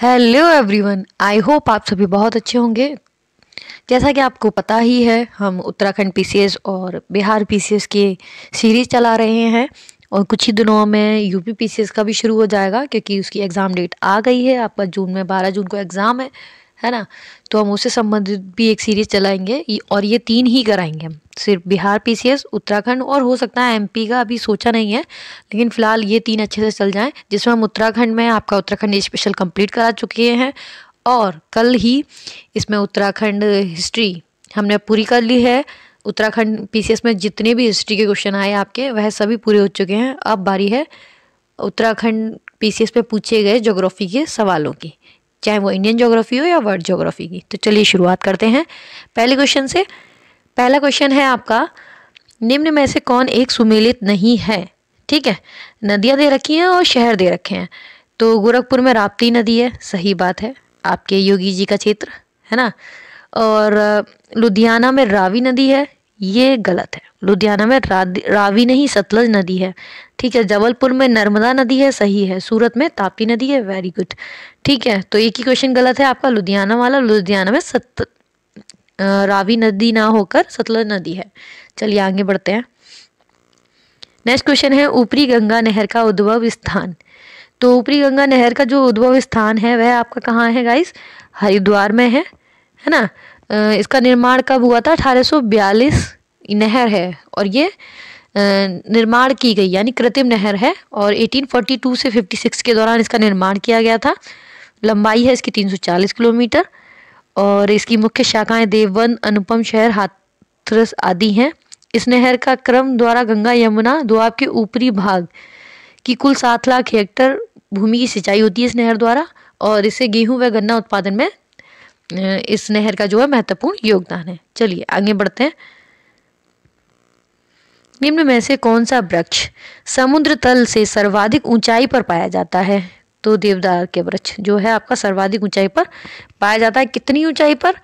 hello everyone I hope आप सभी बहुत अच्छे होंगे जैसा कि आपको पता ही है हम उत्तराखंड पीसीएस और बिहार पीसीएस की सीरीज़ चला रहे हैं और कुछ ही दिनों में यूपी पीसीएस का भी शुरू हो जाएगा क्योंकि उसकी एग्ज़ाम डेट आ गई है आपका जून में बारह जून को एग्ज़ाम है है ना तो हम उससे संबंधित भी एक सीरीज चलाएंगे और ये तीन ही कराएंगे हम सिर्फ बिहार पीसीएस उत्तराखंड और हो सकता है एमपी का अभी सोचा नहीं है लेकिन फिलहाल ये तीन अच्छे से चल जाएं जिसमें हम उत्तराखंड में आपका उत्तराखंड स्पेशल कंप्लीट करा चुके हैं और कल ही इसमें उत्तराखंड हिस्ट्री हमने पूरी कर ली है उत्तराखंड पी में जितने भी हिस्ट्री के क्वेश्चन आए आपके वह सभी पूरे हो चुके हैं अब बारी है उत्तराखंड पी पे पूछे गए जोग्राफी के सवालों की चाहे वो इंडियन जोग्राफ़ी हो या वर्ल्ड जोग्राफ़ी की तो चलिए शुरुआत करते हैं पहले क्वेश्चन से पहला क्वेश्चन है आपका निम्न में से कौन एक सुमेलित नहीं है ठीक है नदियाँ दे रखी हैं और शहर दे रखे हैं तो गोरखपुर में राप्ती नदी है सही बात है आपके योगी जी का क्षेत्र है ना और लुधियाना में रावी नदी है ये गलत है लुधियाना में रावी नहीं सतलज नदी है ठीक है जबलपुर में नर्मदा नदी है सही है सूरत में तापी नदी है वेरी गुड ठीक है तो एक ही क्वेश्चन गलत है आपका लुधियाना वाला लुधियाना में सत रावी नदी ना होकर सतलज नदी है चलिए आगे बढ़ते हैं नेक्स्ट क्वेश्चन है ऊपरी गंगा नहर का उद्भव स्थान तो ऊपरी गंगा नहर का जो उद्भव स्थान है वह आपका कहाँ है गाइस हरिद्वार में है है ना इसका निर्माण कब हुआ था बयालीस नहर है और ये निर्माण की गई यानी कृत्रिम नहर है और 1842 से 56 के दौरान इसका निर्माण किया गया था लंबाई है इसकी 340 किलोमीटर और इसकी मुख्य शाखाएं देववन अनुपम शहर हाथरस आदि हैं इस नहर का क्रम द्वारा गंगा यमुना दुआब के ऊपरी भाग की कुल सात लाख हेक्टर भूमि की सिंचाई होती है इस नहर द्वारा और इसे गेहूं व गन्ना उत्पादन में इस नहर का जो है महत्वपूर्ण योगदान है चलिए आगे बढ़ते हैं निम्न में से कौन सा वृक्ष समुद्र तल से सर्वाधिक ऊंचाई पर पाया जाता है तो देवदार के वृक्ष जो है आपका सर्वाधिक ऊंचाई पर पाया जाता है कितनी ऊंचाई पर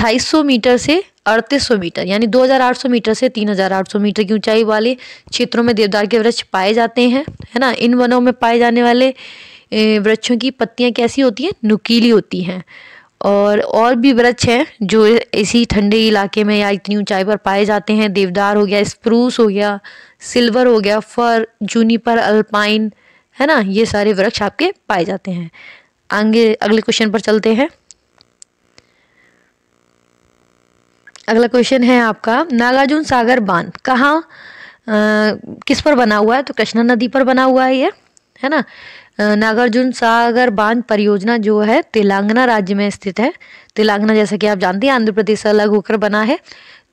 2800 मीटर से 3800 मीटर यानी 2800 मीटर से 3800 मीटर की ऊंचाई वाले क्षेत्रों में देवदार के वृक्ष पाए जाते हैं है ना इन वनों में पाए जाने वाले वृक्षों की पत्तियां कैसी होती हैं नुकीली होती हैं और और भी वृक्ष हैं जो इसी ठंडे इलाके में या इतनी ऊंचाई पर पाए जाते हैं देवदार हो गया स्प्रूस हो गया सिल्वर हो गया फर जूनीपर अल्पाइन है ना ये सारे वृक्ष आपके पाए जाते हैं आगे अगले क्वेश्चन पर चलते हैं अगला क्वेश्चन है आपका नागार्जुन सागर बांध कहाँ किस पर बना हुआ है तो कृष्णा नदी पर बना हुआ है ये है ना नागार्जुन सागर बांध परियोजना जो है तेलंगाना राज्य में स्थित है तेलंगाना जैसा कि आप जानते हैं आंध्र प्रदेश से अलग होकर बना है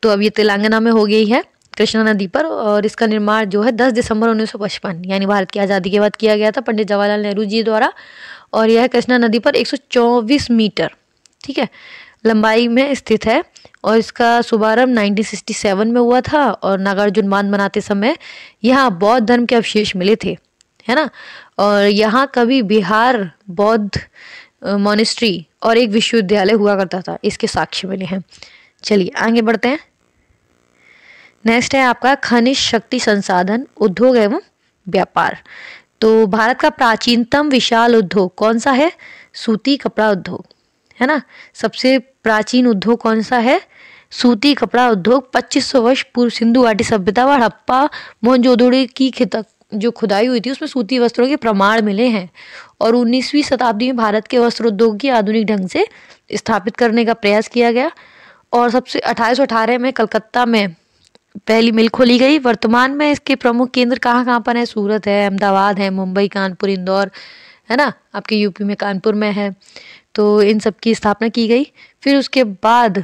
तो अब ये तेलंगाना में हो गई है कृष्णा नदी पर और इसका निर्माण जो है 10 दिसंबर उन्नीस यानी भारत की आज़ादी के बाद किया गया था पंडित जवाहरलाल नेहरू जी द्वारा और यह कृष्णा नदी पर एक मीटर ठीक है लंबाई में स्थित है और इसका शुभारंभ 1967 में हुआ था और नागार्जुन बांध बनाते समय यहाँ बौद्ध धर्म के अवशेष मिले थे है ना और यहाँ कभी बिहार बौद्ध मोनिस्ट्री और एक विश्वविद्यालय हुआ करता था इसके साक्ष्य मिले हैं चलिए आगे बढ़ते हैं नेक्स्ट है आपका खनिज शक्ति संसाधन उद्योग एवं व्यापार तो भारत का प्राचीनतम विशाल उद्योग कौन सा है सूती कपड़ा उद्योग है ना सबसे प्राचीन उद्योग कौन सा है सूती कपड़ा उद्योग 2500 वर्ष पूर्व सिंधु घाटी सभ्यता व हड़प्पा मोहनजोदड़ी की खितक जो खुदाई हुई थी उसमें सूती वस्त्रों के प्रमाण मिले हैं और 19वीं शताब्दी में भारत के वस्त्र उद्योग की आधुनिक ढंग से स्थापित करने का प्रयास किया गया और सबसे अठारह में कलकत्ता में पहली मिल खोली गई वर्तमान में इसके प्रमुख केंद्र कहाँ कहाँ पर है सूरत है अहमदाबाद है मुंबई कानपुर इंदौर है ना आपके यूपी में कानपुर में है तो इन सब की स्थापना की गई फिर उसके बाद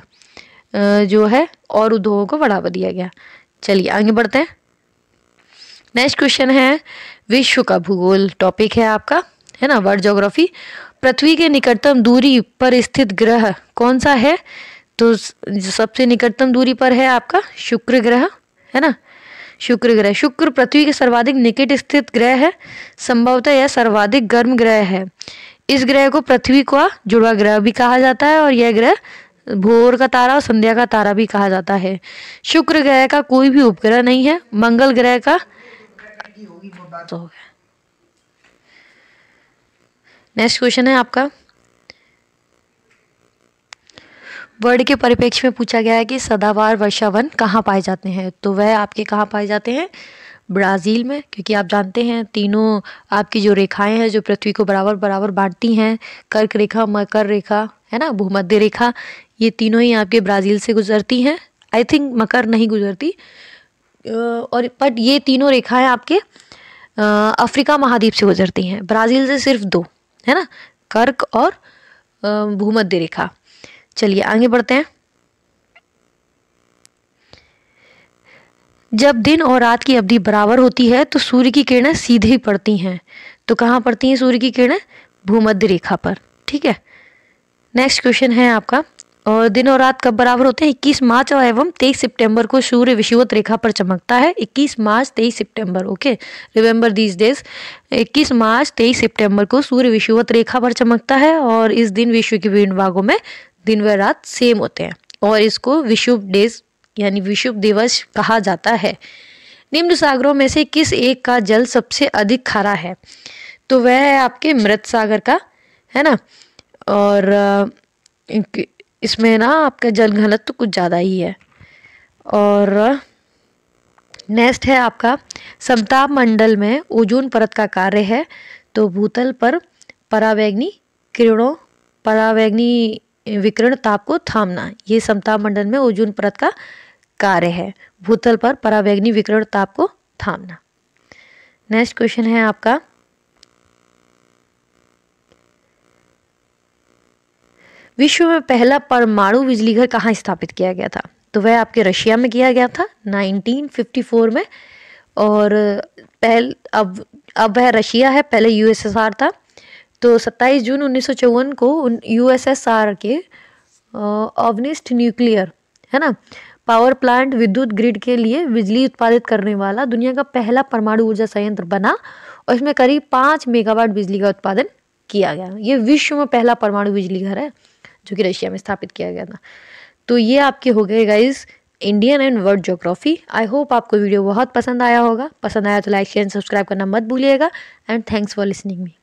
जो है और उद्योगों को बढ़ावा दिया गया चलिए आगे बढ़ते हैं नेक्स्ट क्वेश्चन है विश्व का भूगोल टॉपिक है आपका है ना वर्ल्ड जोग्राफी पृथ्वी के निकटतम दूरी पर स्थित ग्रह कौन सा है तो सबसे निकटतम दूरी पर है आपका शुक्र ग्रह है ना शुक्र ग्रह शुक्र पृथ्वी के सर्वाधिक निकट स्थित ग्रह है संभवतः यह सर्वाधिक गर्म ग्रह है इस ग्रह को पृथ्वी का जुड़वा ग्रह भी कहा जाता है और यह ग्रह भोर का तारा और संध्या का तारा भी कहा जाता है शुक्र ग्रह का कोई भी उपग्रह नहीं है मंगल ग्रह का की हो गया नेक्स्ट क्वेश्चन है आपका वर्ड के परिपेक्ष में पूछा गया है कि सदाबहार वर्षावन कहाँ पाए जाते हैं तो वह आपके कहाँ पाए जाते हैं ब्राज़ील में क्योंकि आप जानते हैं तीनों आपकी जो रेखाएं हैं जो पृथ्वी को बराबर बराबर बांटती हैं कर्क रेखा मकर रेखा है ना भूमध्य रेखा ये तीनों ही आपके ब्राज़ील से गुजरती हैं आई थिंक मकर नहीं गुजरती और बट ये तीनों रेखाएं आपके अफ्रीका महाद्वीप से गुजरती हैं ब्राज़ील से सिर्फ दो है ना कर्क और भूमध्य रेखा चलिए आगे बढ़ते हैं जब दिन और रात की अवधि बराबर होती है तो सूर्य की किरणें सीधे पड़ती हैं तो कहाँ पड़ती हैं सूर्य की किरणें भूमध्य रेखा पर ठीक है नेक्स्ट क्वेश्चन है आपका और दिन और रात कब बराबर होते हैं इक्कीस मार्च और एवं तेईस सितंबर को सूर्य विषुवत रेखा पर चमकता है इक्कीस मार्च तेईस सितंबर ओके रिमेम्बर दिस डेज इक्कीस मार्च तेईस सितंबर को सूर्य विषुवत रेखा पर चमकता है और इस दिन विश्व के विभिन्न भागों में दिन व रात सेम होते हैं और इसको विशुभ डेज यानी विशुभ दिवस कहा जाता है निम्न सागरों में से किस एक का जल सबसे अधिक खारा है तो वह है आपके मृत सागर का है ना और इसमें ना आपका जल घनत्व तो कुछ ज़्यादा ही है और नेक्स्ट है आपका समताप मंडल में ओजोन परत का कार्य है तो भूतल पर परावैग्नि किरणों परावैग्नि विकिरण ताप को थामना ये समताप मंडल में ओजोन परत का कार्य है भूतल पर परावैग्नि विकिरण ताप को थामना नेक्स्ट क्वेश्चन है आपका विश्व में पहला परमाणु बिजली घर कहाँ स्थापित किया गया था तो वह आपके रशिया में किया गया था 1954 में और पहल अब अब वह रशिया है पहले यूएसएसआर था तो 27 जून उन्नीस को यूएसएसआर के ऑवनिस्ट न्यूक्लियर है ना पावर प्लांट विद्युत ग्रिड के लिए बिजली उत्पादित करने वाला दुनिया का पहला परमाणु ऊर्जा संयंत्र बना और इसमें करीब पाँच मेगावाट बिजली का उत्पादन किया गया ये विश्व में पहला परमाणु बिजली घर है जो कि रशिया में स्थापित किया गया था तो ये आपके हो गए guys Indian and world geography I hope आपको वीडियो बहुत पसंद आया होगा पसंद आया तो लाइक शेयर एंड सब्सक्राइब करना मत भूलिएगा and thanks for listening me